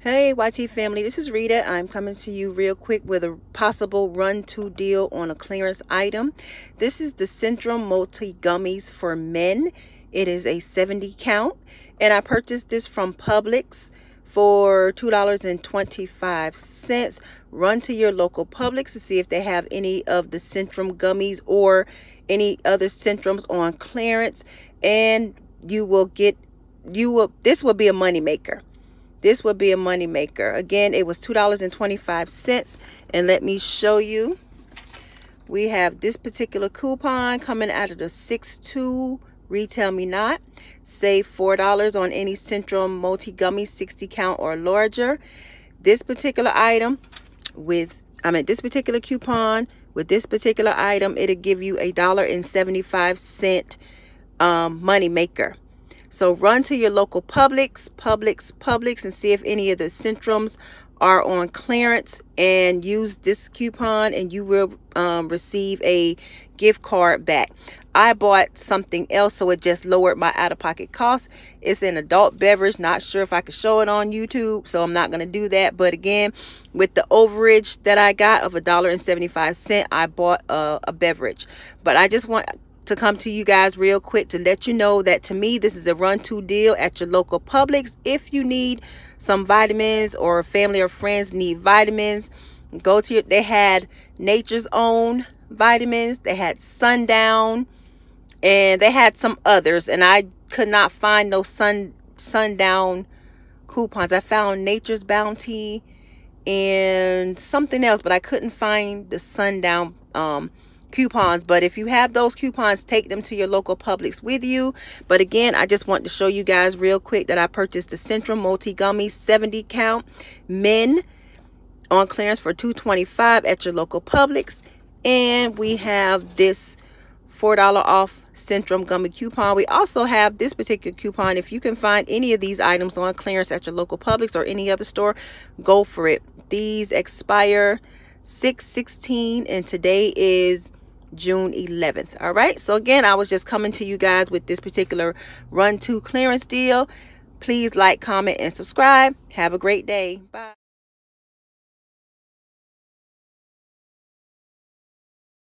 Hey YT family, this is Rita. I'm coming to you real quick with a possible run to deal on a clearance item. This is the Centrum Multi Gummies for Men. It is a 70 count and I purchased this from Publix for $2.25. Run to your local Publix to see if they have any of the Centrum gummies or any other Centrums on clearance and you will get you will this will be a moneymaker this would be a money maker again it was two dollars and 25 cents and let me show you we have this particular coupon coming out of the 6-2 retail me not save four dollars on any central multi gummy 60 count or larger this particular item with i mean this particular coupon with this particular item it'll give you a dollar and 75 cent um, money maker so run to your local Publix, Publix, Publix, and see if any of the Centrums are on clearance and use this coupon and you will um, receive a gift card back. I bought something else so it just lowered my out-of-pocket cost. It's an adult beverage. Not sure if I could show it on YouTube so I'm not going to do that. But again with the overage that I got of a dollar and seventy-five cent, I bought a, a beverage. But I just want to come to you guys real quick to let you know that to me this is a run-to deal at your local Publix. If you need some vitamins or family or friends need vitamins, go to your, they had Nature's Own vitamins, they had Sundown, and they had some others and I could not find no sun Sundown coupons. I found Nature's Bounty and something else, but I couldn't find the Sundown um coupons but if you have those coupons take them to your local Publix with you but again I just want to show you guys real quick that I purchased the Central Multi Gummy 70 count men on clearance for 225 at your local Publix and we have this $4 off Centrum gummy coupon. We also have this particular coupon. If you can find any of these items on clearance at your local Publix or any other store, go for it. These expire 616 and today is June 11th. All right. So again, I was just coming to you guys with this particular run to clearance deal. Please like, comment, and subscribe. Have a great day. Bye.